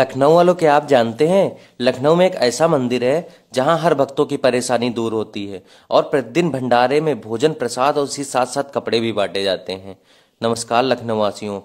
लखनऊ वालों के आप जानते हैं लखनऊ में एक ऐसा मंदिर है जहां हर भक्तों की परेशानी दूर होती है और प्रतिदिन भंडारे में भोजन प्रसाद और उसी साथ साथ कपड़े भी बांटे जाते हैं नमस्कार लखनऊ वासियों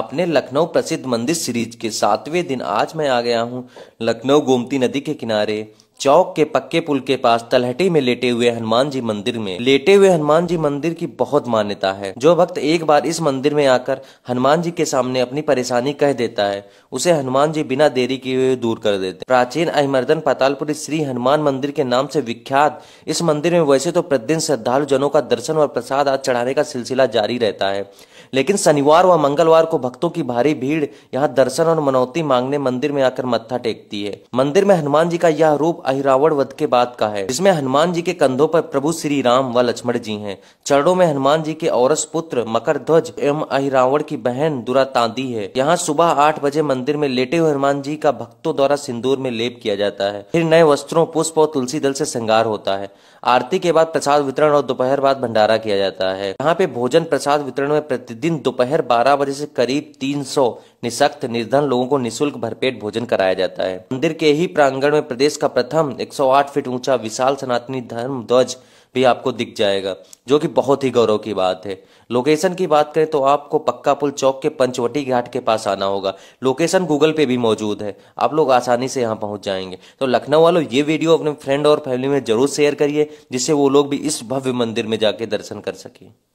अपने लखनऊ प्रसिद्ध मंदिर सीरीज के सातवें दिन आज मैं आ गया हूँ लखनऊ गोमती नदी के किनारे चौक के पक्के पुल के पास तलहटी में लेटे हुए हनुमान जी मंदिर में लेटे हुए हनुमान जी मंदिर की बहुत मान्यता है जो भक्त एक बार इस मंदिर में आकर हनुमान जी के सामने अपनी परेशानी कह देता है उसे हनुमान जी बिना देरी किए हुए दूर कर देते प्राचीन अहमर्दन पातालपुरी श्री हनुमान मंदिर के नाम से विख्यात इस मंदिर में वैसे तो प्रतिदिन श्रद्धालु जनों का दर्शन और प्रसाद आज चढ़ाने का सिलसिला जारी रहता है लेकिन शनिवार व मंगलवार को भक्तों की भारी भीड़ यहाँ दर्शन और मनौती मांगने मंदिर में आकर मत्था टेकती है मंदिर में हनुमान जी का यह रूप अहिरावण वध के बाद का है जिसमें हनुमान जी के कंधों पर प्रभु श्री राम व लक्ष्मण जी हैं चरणों में हनुमान जी के औरस पुत्र मकर ध्वज एवं अहिरावण की बहन दुरा तांदी है यहाँ सुबह आठ बजे मंदिर में लेटे हुए हनुमान जी का भक्तों द्वारा सिंदूर में लेप किया जाता है फिर नए वस्त्रों पुष्प और तुलसी दल से श्रृंगार होता है आरती के बाद प्रसाद वितरण और दोपहर बाद भंडारा किया जाता है यहाँ पे भोजन प्रसाद वितरण में प्रतिदिन प्रतिदिन दोपहर 12 बजे से करीब 300 निशक्त निर्धन लोगों को निशुल्क भरपेट भोजन कराया जाता है मंदिर के ही प्रांगण में प्रदेश का प्रथम 108 फीट ऊंचा विशाल सनातनी धर्म ध्वज भी आपको दिख जाएगा जो कि बहुत ही गौरव की बात है लोकेशन की बात करें तो आपको पक्का पुल चौक के पंचवटी घाट के पास आना होगा लोकेशन गूगल पे भी मौजूद है आप लोग आसानी से यहाँ पहुंच जाएंगे तो लखनऊ वालों ये वीडियो अपने फ्रेंड और फैमिली में जरूर शेयर करिए जिससे वो लोग भी इस भव्य मंदिर में जाके दर्शन कर सकें